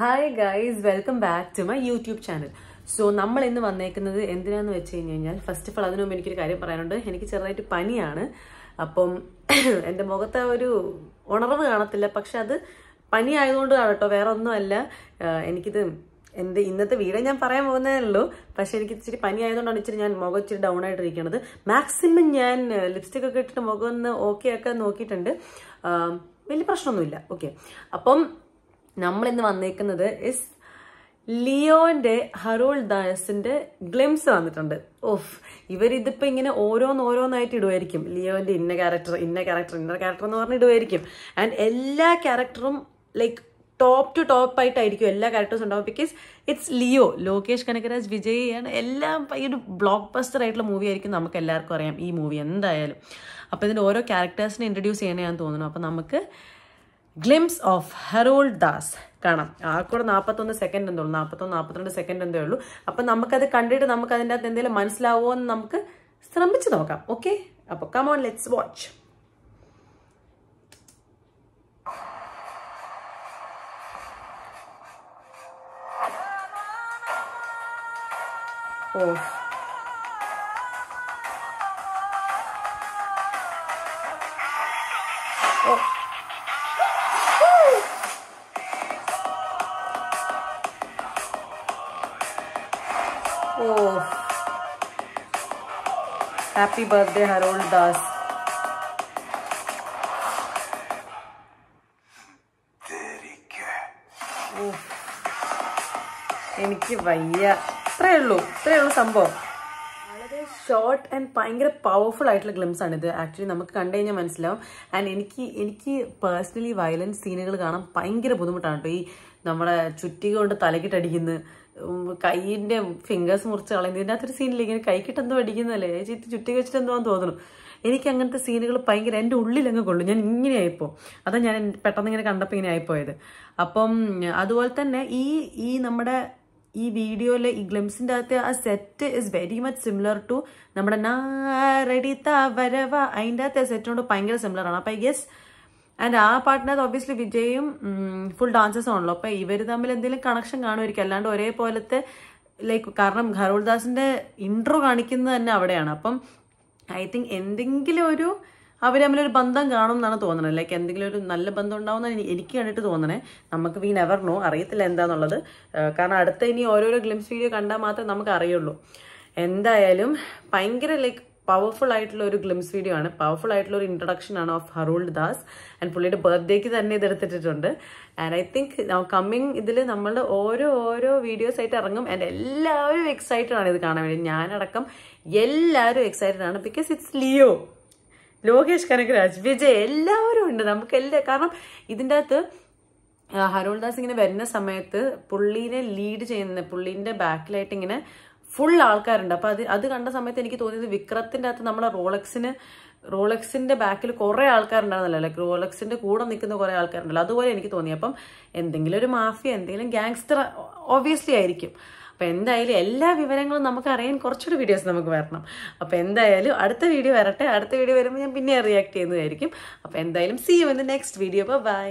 Hi guys welcome back to my YouTube channel so നമ്മൾ ഇന്ന് വന്നേക്കുന്നത് എന്തിനാന്ന് വെച്ച് കഴിഞ്ഞ് കഴിഞ്ഞാൽ ഫസ്റ്റ് ഓഫ് ഓൾ അതിനു മുമ്പ് എനിക്കൊരു കാര്യം പറയാനുണ്ട് എനിക്ക് ചെറുതായിട്ട് പനിയാണ് അപ്പം എൻ്റെ മുഖത്ത് ഒരു ഉണർവ് കാണത്തില്ല പക്ഷെ അത് പനി ആയതുകൊണ്ടാണ് കേട്ടോ വേറെ ഒന്നുമല്ല എനിക്കിത് എൻ്റെ ഇന്നത്തെ വീഡിയോ ഞാൻ പറയാൻ പോകുന്നതല്ലോ പക്ഷെ എനിക്ക് ഇച്ചിരി പനി ആയതുകൊണ്ടാണ് ഇച്ചിരി ഞാൻ മുഖം ഇച്ചിരി ഡൗൺ ആയിട്ടിരിക്കുന്നത് മാക്സിമം ഞാൻ ലിപ്സ്റ്റിക് ഒക്കെ ഇട്ടിട്ട് മുഖം ഒന്ന് ഓക്കെ ആക്കാൻ നോക്കിയിട്ടുണ്ട് വലിയ പ്രശ്നമൊന്നുമില്ല ഓക്കെ അപ്പം നമ്മൾ ഇന്ന് വന്നേക്കുന്നത് ഇസ് ലിയോന്റെ ഹറോൾ ദാസിന്റെ ഗ്ലിംസ് വന്നിട്ടുണ്ട് ഓഫ് ഇവരിതിപ്പോ ഇങ്ങനെ ഓരോന്നോരോന്നായിട്ട് ഇടുമായിരിക്കും ലിയോന്റെ ഇന്ന ക്യാരക്ടർ ഇന്ന ക്യാരക്ടർ ഇന്ന ക്യാരക്ടർ എന്ന് പറഞ്ഞ് ഇടുമായിരിക്കും ആൻഡ് എല്ലാ ക്യാരക്ടറും ലൈക്ക് ടോപ്പ് ടു ടോപ്പ് ആയിട്ടായിരിക്കും എല്ലാ ക്യാരക്ടേഴ്സ് ഉണ്ടാവും because it's Leo Lokesh Kanagaraj ആണ് എല്ലാം ഈ ഒരു ബ്ലോക്ക് ബസ്റ്റർ ആയിട്ടുള്ള മൂവി ആയിരിക്കും നമുക്ക് എല്ലാവർക്കും അറിയാം ഈ മൂവി എന്തായാലും അപ്പോൾ ഇതിൻ്റെ ഓരോ ക്യാരക്ടേഴ്സിനെ ഇൻട്രൊഡ്യൂസ് ചെയ്യണേ ഞാൻ തോന്നുന്നു അപ്പോൾ നമുക്ക് ഗ്ലിംസ് ഓഫ് ഹെറോൾ ദാസ് കാണാം ആ കൂടെ നാൽപ്പത്തൊന്ന് സെക്കൻഡ് എന്തേ ഉള്ളൂ നാൽപ്പത്തൊന്ന് നാൽപ്പത്തിരണ്ട് സെക്കൻഡ് എന്തേ ഉള്ളൂ അപ്പം നമുക്കത് കണ്ടിട്ട് നമുക്ക് അതിൻ്റെ അകത്ത് എന്തെങ്കിലും മനസ്സിലാവോ എന്ന് നമുക്ക് ശ്രമിച്ചു നോക്കാം ഓക്കെ അപ്പൊ come on let's watch oh Oh. Oh happy birthday Harold Das तेरे के उह എനിക്ക് വയ്യ എത്രേ ഉള്ളൂ എത്രേ ഉള്ളൂ സംഭവം ഷോർട്ട് ആൻഡ് ഭയങ്കര പവർഫുൾ ആയിട്ടുള്ള ഗ്ലിംസ് ആണ് ഇത് ആക്ച്വലി നമുക്ക് കണ്ടു കഴിഞ്ഞാൽ മനസ്സിലാവും ആൻഡ് എനിക്ക് എനിക്ക് പേഴ്സണലി വയലൻസ് സീനുകൾ കാണാൻ ഭയങ്കര ബുദ്ധിമുട്ടാണ് കേട്ടോ ഈ നമ്മളെ ചുറ്റിക കൊണ്ട് തലക്കിട്ടടിക്കുന്ന കൈയിൻ്റെ ഫിംഗേഴ്സ് മുറിച്ച് കളയുന്നത് ഇതിൻ്റെ അകത്തൊരു സീനില്ല ഇങ്ങനെ കൈക്കിട്ട് എന്തോ അടിക്കുന്നതല്ലേ ചേച്ചി ചുറ്റി വെച്ചിട്ട് എന്തോ തോന്നുന്നു എനിക്ക് അങ്ങനത്തെ സീനുകൾ ഭയങ്കര എൻ്റെ ഉള്ളിലങ്ങ് കൊള്ളു ഞാൻ ഇങ്ങനെ ആയിപ്പോ അതാ ഞാൻ പെട്ടെന്ന് ഇങ്ങനെ കണ്ടപ്പോൾ ഇങ്ങനെ ആയിപ്പോയത് അപ്പം അതുപോലെ തന്നെ ഈ ഈ നമ്മുടെ ഈ വീഡിയോയിലെ ഈ ഗ്ലിംസിൻ്റെ അകത്ത് ആ set is very much similar to നമ്മുടെ നാരടി വരവ അതിൻ്റെ അകത്തെ സെറ്റിനോട് ഭയങ്കര സിമിലർ ആണ് അപ്പോൾ ഐ ഗെസ് ആൻഡ് ആ പാട്ടിനകത്ത് ഓബിയസ്ലി വിജയും ഫുൾ ഡാൻസേഴ്സ് ആണല്ലോ അപ്പോൾ ഇവർ തമ്മിൽ എന്തെങ്കിലും കണക്ഷൻ കാണുമായിരിക്കും അല്ലാണ്ട് ഒരേപോലത്തെ ലൈക്ക് കാരണം ഖരോൾ ഇൻട്രോ കാണിക്കുന്നത് തന്നെ അവിടെയാണ് അപ്പം ഐ തിങ്ക് എന്തെങ്കിലും ഒരു അവർ തമ്മിലൊരു ബന്ധം കാണും എന്നാണ് തോന്നണത് ലൈക്ക് എന്തെങ്കിലും ഒരു നല്ല ബന്ധം ഉണ്ടാവുമെന്നാണ് എനിക്ക് കണ്ടിട്ട് തോന്നണേ നമുക്ക് വി നെവർ നോ അറിയത്തില്ല എന്താന്നുള്ളത് കാരണം അടുത്ത ഇനി ഓരോരോ ഗ്ലിംസ് വീഡിയോ കണ്ടാൽ മാത്രമേ നമുക്ക് അറിയുള്ളൂ എന്തായാലും ഭയങ്കര ലൈക്ക് പവർഫുൾ ആയിട്ടുള്ള ഒരു ഗ്ലിംസ് വീഡിയോ ആണ് പവർഫുൾ ആയിട്ടുള്ള ഒരു ഇൻട്രൊഡക്ഷൻ ആണ് ഓഫ് ഹറൂൾഡ് ദാസ് ആൻഡ് പുള്ളിയുടെ ബർത്ത്ഡേക്ക് തന്നെ ഇത് ആൻഡ് ഐ തിങ്ക് കമ്മിങ് ഇതിൽ നമ്മളുടെ ഓരോ ഓരോ വീഡിയോസ് ആയിട്ട് ഇറങ്ങും ആൻഡ് എല്ലാവരും എക്സൈറ്റഡ് ആണ് ഇത് കാണാൻ വേണ്ടി ഞാനടക്കം എല്ലാവരും എക്സൈറ്റഡ് ആണ് because it's Leo Lokesh Kanagaraj Vijay എല്ലാവരും ഉണ്ട് നമുക്ക് എല്ലാ കാരണം ഇതിൻ്റെ അകത്ത് ഹരോൾ ദാസ് ഇങ്ങനെ വരുന്ന സമയത്ത് പുള്ളീനെ ലീഡ് ചെയ്യുന്ന പുള്ളീൻ്റെ ബാക്കിലായിട്ട് ഇങ്ങനെ ഫുൾ ആൾക്കാരുണ്ട് അപ്പോൾ അത് അത് കണ്ട സമയത്ത് എനിക്ക് തോന്നിയത് വിക്രത്തിൻ്റെ അകത്ത് നമ്മളെ റോളക്സിന് റോളക്സിൻ്റെ ബാക്കിൽ കുറേ ആൾക്കാരുണ്ടായിരുന്നല്ലോ ലൈക്ക് റോളക്സിൻ്റെ കൂടെ നിൽക്കുന്ന കുറേ ആൾക്കാരുണ്ടല്ലോ അതുപോലെ എനിക്ക് തോന്നി അപ്പം എന്തെങ്കിലും ഒരു മാഫിയ എന്തെങ്കിലും ഗ്യാങ്സ്റ്റർ ഓബിയസ്ലി ആയിരിക്കും അപ്പം എന്തായാലും എല്ലാ വിവരങ്ങളും നമുക്ക് അറിയാൻ കുറച്ചുകൂടി വീഡിയോസ് നമുക്ക് വരണം അപ്പോൾ എന്തായാലും അടുത്ത വീഡിയോ വരട്ടെ അടുത്ത വീഡിയോ വരുമ്പോൾ ഞാൻ പിന്നെ റിയാക്ട് ചെയ്യുന്നതായിരിക്കും അപ്പോൾ എന്തായാലും see you in the next video by